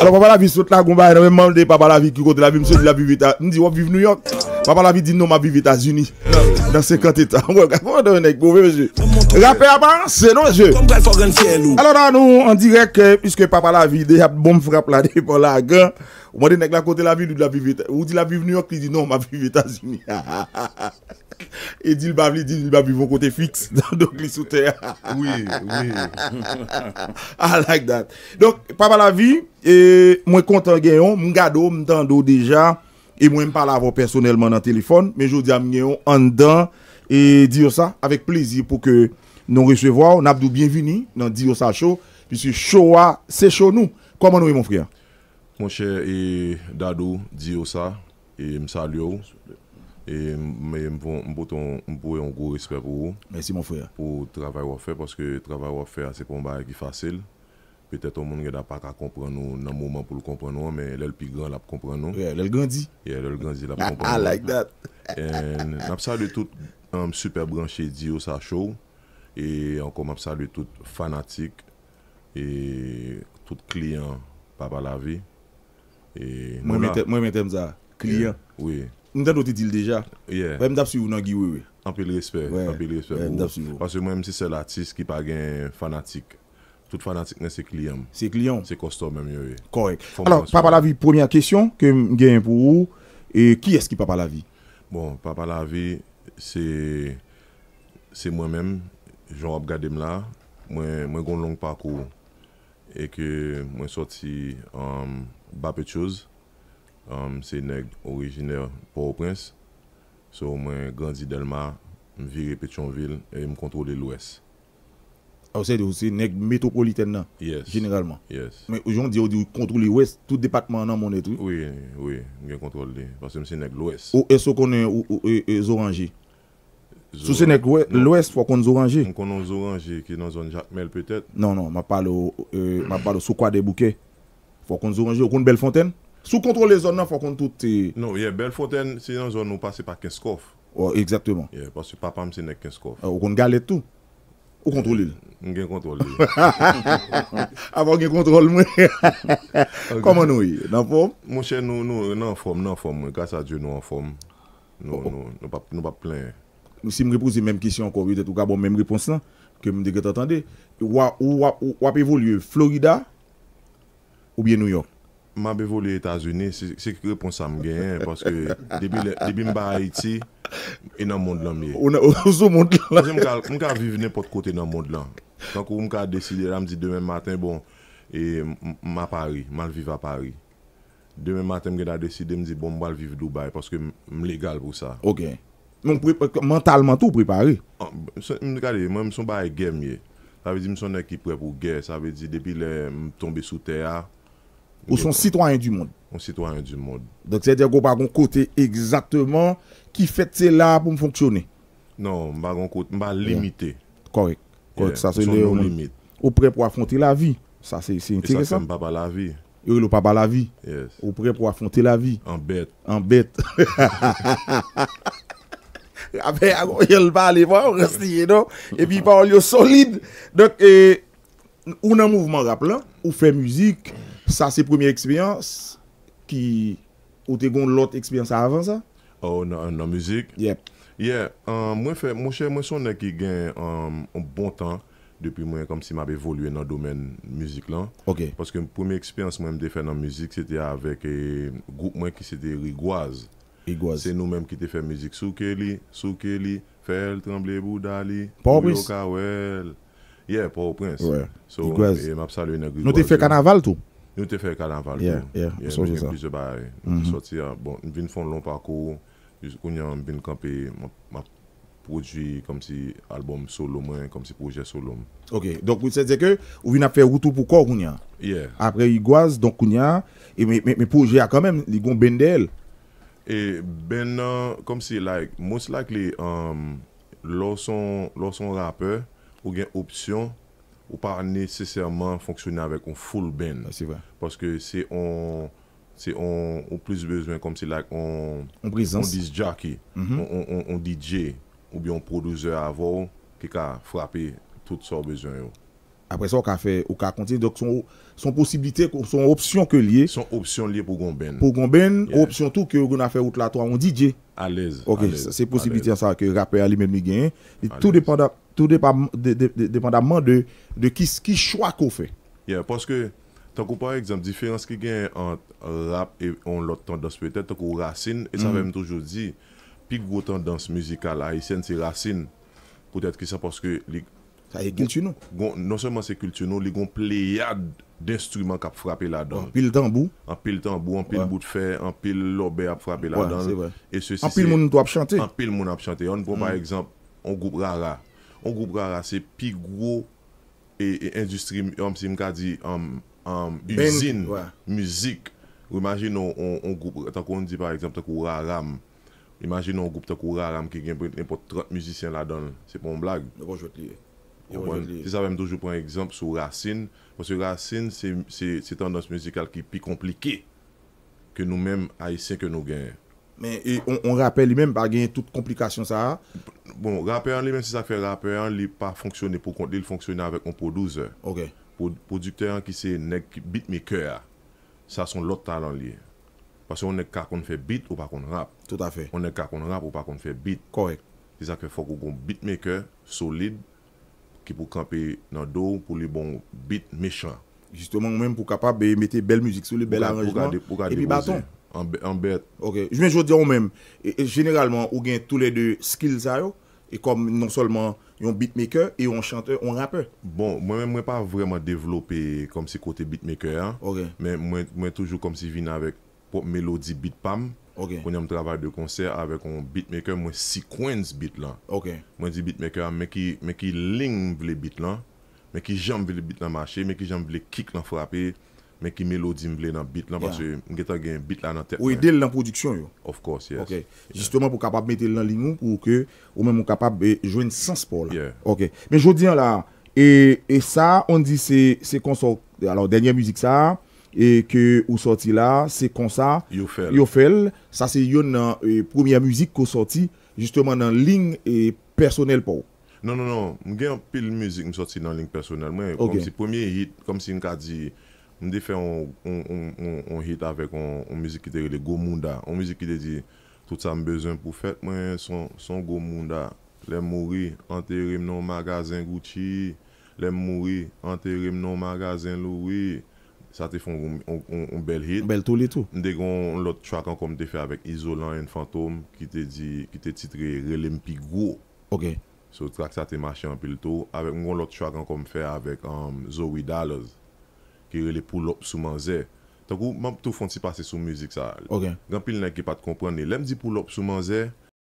A lò pa la vi sot la goumba e nan men manl de pa pa la vi ki kote la vi msou di la vivita Ndi wap vivi New York Papa la vie dit non, ma vie aux États-Unis. Dans 50 États. Rappel avant c'est non, monsieur. Alors là, nous, dirait que euh, puisque papa la vie, déjà y a bombe frappe là, pour la gueule. Ou la côté la vie ou de la vie, ou la vie New York, il dit non, ma vie aux États-Unis. Et dit le babli dit le babli, vont côté fixe. Donc, il sous terre. Oui, oui. I like that. Donc, papa la vie, et moi content, cadeau m'gado, m'tendo déjà. Et moi, je parle à personnellement dans le téléphone, mais je vous dis à vous en dedans et dire ça avec plaisir pour que nous recevoir. Nabdou, bienvenue dans Dio ça chaud, puisque show, c'est chaud nous. Comment nous, mon frère? Mon cher et Dado, Dio ça, et me salue. Et un gros respect pour vous. Merci, mon frère. Pour le travail à fait, parce que le travail à fait, c'est un combat qui est facile. Petè ton moun gen da pa ka kompren nou nan mouman pou l kompren nou an, men lèl pi gran la pou kompren nou an. Yeah, lèl gandji. Yeah, lèl gandji la pou ah, kompren ah, nou an. I like that. Napsal de tout, am um, super branché diyo sa show, e ankom napsal de tout fanatik, e tout kliyan pa pa la vi. Mwen men tem za kliyan. Oui. Mwen ten do te dil deja. Yeah. Mwen mwen dap si ou nan giwe we. Anpe l respè, anpe l respè. Mwen mwen dap si ou. Pase mwen mwen se sel atis ki pa gen fanatik, Tout fanatiknen se kliyam. Se kliyam? Se konstant mèm yoye. Korek. Alors, Papa la vie, pwemyan kesyon, kem gen pou ou, e ki eski Papa la vie? Bon, Papa la vie, se mwen mèm, joun ap gade mla, mwen goun lounk parkour, e ke mwen soti, um, bapet chouz, se um, neg origine pou ou prins, sou mwen gandzi delma, mvire pet chon vil, e m kontro de l'ouest. c'est aussi métropolitaine généralement. Mais aujourd'hui, on dit contrôle l'ouest, tout département mon Oui, oui, je contrôle parce que c'est l'ouest. Où est-ce qu'on est les orangés Sous c'est l'ouest, faut qu'on orangé. On connaît les orangés qui dans zone Jacmel peut-être. Non non, m'a parle euh, m'a parle sous quoi des bouquets. Faut qu'on orangé, on belle fontaine. Sous contrôle les zones, faut qu'on tout euh, Non, il y a belle fontaine, c'est dans zone où passe par 15 coffres. exactement. parce que papa me c'est 15 coffres. on galette tout. Ou kontrol il? Mwen gen kontrol il. Avan gen kontrol mwen. Koman nou yon? Nan form? Mwen chen nou nan form, nan form. Gasa diyo nou nan form. Nou pa plen. Si mwen repouse menm kisyon anko, yon det ou gabon menm reponsan, ke mwen deke te atande, wap evo lye Florida ou bien New York? Ma bevo le Etasouni, se ki reponsan m gen, paske debi m ba Haiti, e nan mond lan miye. Oso mond lan? M ka vive nepot kote nan mond lan. Sankou m ka deside, la m di demen maten, bon, e ma pari, mal vive a pari. Demen maten m gen a deside, m di bon mal vive Dubai, paske m m'm legal pou sa. Ok. Mwen mentalman tou pre pari? Ah, m'm m son ba e gen miye. Sa ve di m son ekip pre pou gen. Sa ve di debi le m tombe sou teya, Ou sont citoyens du monde. Un citoyen du monde. Donc, c'est-à-dire qu'on pouvez pas un côté exactement qui fait cela pour fonctionner. Non, on pas un côté, on limité. Correct. Correct. Ça, c'est le limite. Au prêt pour affronter la vie. Ça, c'est intéressant. Et ça, c'est pas la vie. Et le papa la vie. Yes. Au prêt pour affronter la vie. En bête. En bête. Avec ah, ben, ah, il va aller voir, rester, non? Et puis, il parle solide. Donc, on a un mouvement rappelant, On fait musique. Sa se premiye ekspiyans ki ou te goun lot ekspiyans avan sa? Ou oh, nan non, müzik? Yep. Yeah, mwen fè, mwen sonè ki gen bon tan depi mwen kom si m ap evolwe nan domen müzik lan. Ok. Paske mwen premiye ekspiyans mwen mte fè nan müzik, se te avèk group mwen ki se te Rigoise. Rigoise. Se nou mwen mte fè müzik Soukeli, Soukeli, Fèl, Tremblé Boudali, Pouyo Kawel. Yeah, Pouyo Prince. Ouais, Rigoise. So, mwen ap salwe nan Rigoise. Nou te fè kanaval tou? Nou te fè kalan valpou, yè, yè, mwen gen pise bay, mwen soti a, bon, mwen vin fon loun pakou, jous kounyan bin kapè, mwen produy kom si alboum soloumen, kom si projè soloumen. Ok, donk mwen se zèkè, ou vin a fè woutou pou kò kounyan? Yeah. Apre igwaz, donk kounyan, e mwen projè a kamèm, li goun bende el. E ben, kom euh, si like, most likely, um, lò son, lò son raper, ou gen opsyon, Ou pa ne seseyman fonksyonen avèk ou foul ben. Asi vè. Paske se on, se on ou plis bezwen kom se lak on... On brisansi. On disjaki, on DJ, ou bi on prodouze avò, ki ka frapi tout sa bezwen yo. Apre sa ou ka fè, ou ka konti, dok son posibilite, son opsyon ke liye. Son opsyon liye pou gon ben. Pou gon ben, opsyon tou ki ou gona fè out la to, an DJ. A lez, a lez. Ok, se posibilite an sa ki rapè alimèm ni gen, tout depan da... tout dépendamment de, qui, qui choix qu'on fait. Yeah, parce que, tant qu'on par exemple, différence qui gagne entre rap et l'autre tendance peut-être, tant qu'on racine, et ça mm-hmm. même toujours dit, plus gros tendance musicale haïtienne, c'est racine. Peut-être que ça parce que... ça est non? seulement c'est culturel, nous, il y a une pléiade d'instruments qui ont frappé là-dedans. En pile tambour. En pile tambour, en pile bout de fer, en pile lobé a frappé là-dedans. et ceci, en pile monde doit chanter. En pile monde a chanter. On prend par mm. exemple un groupe Rara. On goup kwa rase pi gwo e industri, om si mka di, amm, amm, usine, mouzik. Ou imagine on goup, tan kon di par eksemp te kou raram, imagine on goup te kou raram ki gen pou yon pot trot mouzisyen la don, se pon blag. Yon kon jote li. Se sa vem doujou pou an eksemp sou rase, mou se rase, se tendans mouzikal ki pi komplike, ke nou menm a yose ke nou gen. Men, e, on rappel li menm ba gen tout komplikasyon sa a. Bon, rapè an li men se sa fè rapè an li pa fonksyonè pou kontil fonksyonè avèk an prodouzè. Ok. Produkte an ki se nek bit mekè a, sa son lot talan li. Pasè an nek akon fè bit ou pa kon rap. Tout a fè. An nek akon rap ou pa kon fè bit. Korek. Se sa fè fòk ou kon bit mekè solide ki pou kampe nan do pou li bon bit mechè. Justèman ou men pou kapap be metè bel moujik solide, bel aranjman. Pou gade, pou gade. E pi baton. An bet. Ok. Jwen jwo di an ou menm. E generalman ou gen tout le de skills a yo. E kom non solman yon beatmaker, yon chanteur, yon rappeur. Bon, mwen mwen pa vreman devlopi kom si kote beatmaker an. Ok. Mwen mwen toujou kom si vin avèk pop melodi beatpam. Ok. Kwen yon travaj de konser avèk yon beatmaker mwen sequence beat lan. Ok. Mwen di beatmaker an, mwen ki ling vle beat lan. Mwen ki jam vle beat lan mache, mwen ki jam vle kick lan frapi. Ok. Mwen ki melodi mwen vle nan bit nan, batse mwen geta gen bit lan nan tek. Ou edel nan prodiksyon yo? Of course, yes. Justeman pou kapap metel nan ling mou, pou ke ou mwen moun kapap eh, jwen sanspon. Ok, men jodi an la, e, e sa, on di se konsa, alo denye müzik sa, e ke ou soti la, se konsa, yo fel, sa se yon nan e, premye müzik ko soti, justeman nan ling e, personel pou. Non, non, non, mwen gen pil müzik mwen soti nan ling personel. Mwen, kom si premye hit, kom si mwen ka di... Mde fe yon hit avek yon mizi ki te rele Go Munda. Yon mizi ki te di, tout sa mbezoun pou fet mwen son Go Munda. Lèm mouri, an te rem nou magazin Gucci. Lèm mouri, an te rem nou magazin Louis. Sa te fon yon bel hit. Bel to li tou. Mde gen yon lot chwa kan kom te fe avek Isolan Enfantoum ki te titre Relimpi Go. Ok. So trak sa te machan pil tou. Mde gen yon lot chwa kan kom te fe avek um, Zoe Dallas. Kere le pou lop sou manze Tan kou, man pou tou fon ti pase sou müzik sa Gampil nan ki pat kompran Ne lem di pou lop sou manze